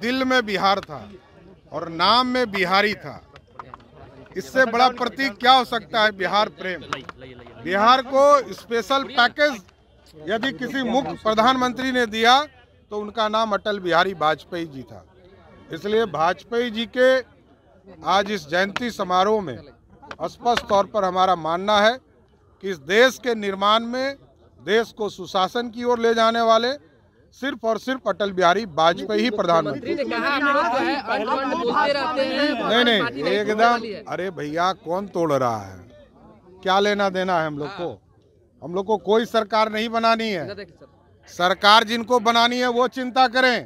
दिल में बिहार था और नाम में बिहारी था इससे बड़ा प्रतीक क्या हो सकता है बिहार प्रेम बिहार को स्पेशल पैकेज यदि किसी मुख्य प्रधानमंत्री ने दिया तो उनका नाम अटल बिहारी वाजपेयी जी था इसलिए वाजपेयी जी के आज इस जयंती समारोह में स्पष्ट तौर पर हमारा मानना है कि इस देश के निर्माण में देश को सुशासन की ओर ले जाने वाले सिर्फ और सिर्फ अटल बिहारी वाजपेयी ही प्रधानमंत्री नहीं नहीं एकदम अरे भैया कौन तोड़ रहा है क्या लेना देना है हम लोग को हम लोग को कोई सरकार नहीं बनानी है सरकार जिनको बनानी है वो चिंता करें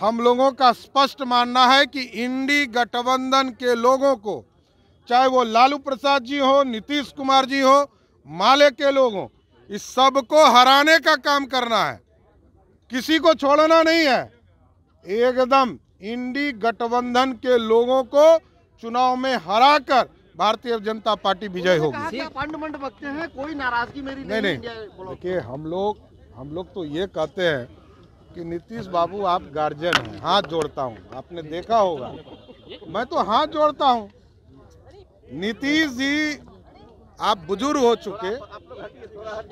हम लोगों का स्पष्ट मानना है कि इंडी गठबंधन के लोगों को चाहे वो लालू प्रसाद जी हो नीतीश कुमार जी हो माले के लोग इस इस को हराने का काम करना है किसी को छोड़ना नहीं है एकदम इंडी गठबंधन के लोगों को चुनाव में हराकर भारतीय जनता पार्टी विजय होगी हैं कोई नाराजगी मेरी नहीं नहीं, नहीं। देखिए हम लोग हम लोग तो ये कहते हैं कि नीतीश बाबू आप गार्जियन हैं हाथ जोड़ता हूँ आपने देखा होगा मैं तो हाथ जोड़ता हूँ नीतीश जी आप बुजुर्ग हो चुके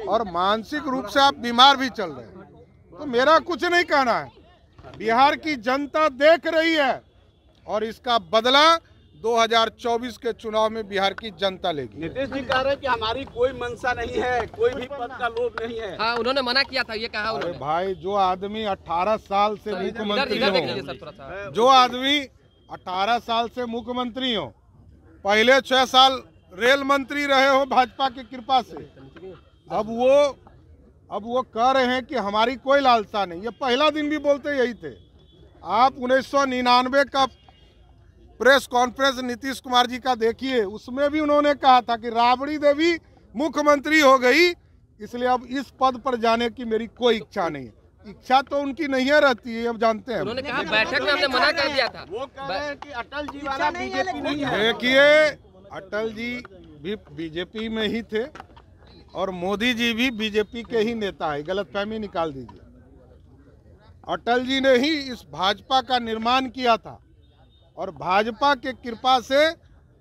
और मानसिक रूप से आप बीमार भी चल रहे हैं तो मेरा कुछ नहीं कहना है बिहार की जनता देख रही है और इसका बदला 2024 के चुनाव में बिहार की जनता लेगी नीतीश जी कह रहे हैं कि हमारी कोई मनसा नहीं है कोई भी पद का लोभ नहीं है हाँ, उन्होंने मना किया था ये कहा उन्होंने भाई जो आदमी 18 साल से मुख्यमंत्री हो जो आदमी 18 साल से मुख्यमंत्री हो पहले छह साल रेल मंत्री रहे हो भाजपा की कृपा से अब वो अब वो कह रहे हैं कि हमारी कोई लालसा नहीं ये पहला दिन भी बोलते यही थे आप उन्नीस का प्रेस कॉन्फ्रेंस नीतीश कुमार जी का देखिए उसमें भी उन्होंने कहा था कि राबड़ी देवी मुख्यमंत्री हो गई इसलिए अब इस पद पर जाने की मेरी कोई इच्छा नहीं है इच्छा तो उनकी नहीं है रहती है अब जानते हैं उन्होंने कहा बैठक में हमने मना कर दिया था वो कह रहे हैं कि अटल जी वाला बीजेपी नहीं है देखिए अटल जी भी बीजेपी में ही थे और मोदी जी भी बीजेपी के ही नेता है गलतफहमी निकाल दीजिए अटल जी ने ही इस भाजपा का निर्माण किया था और भाजपा के कृपा से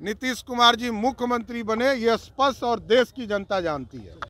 नीतीश कुमार जी मुख्यमंत्री बने यह स्पष्ट और देश की जनता जानती है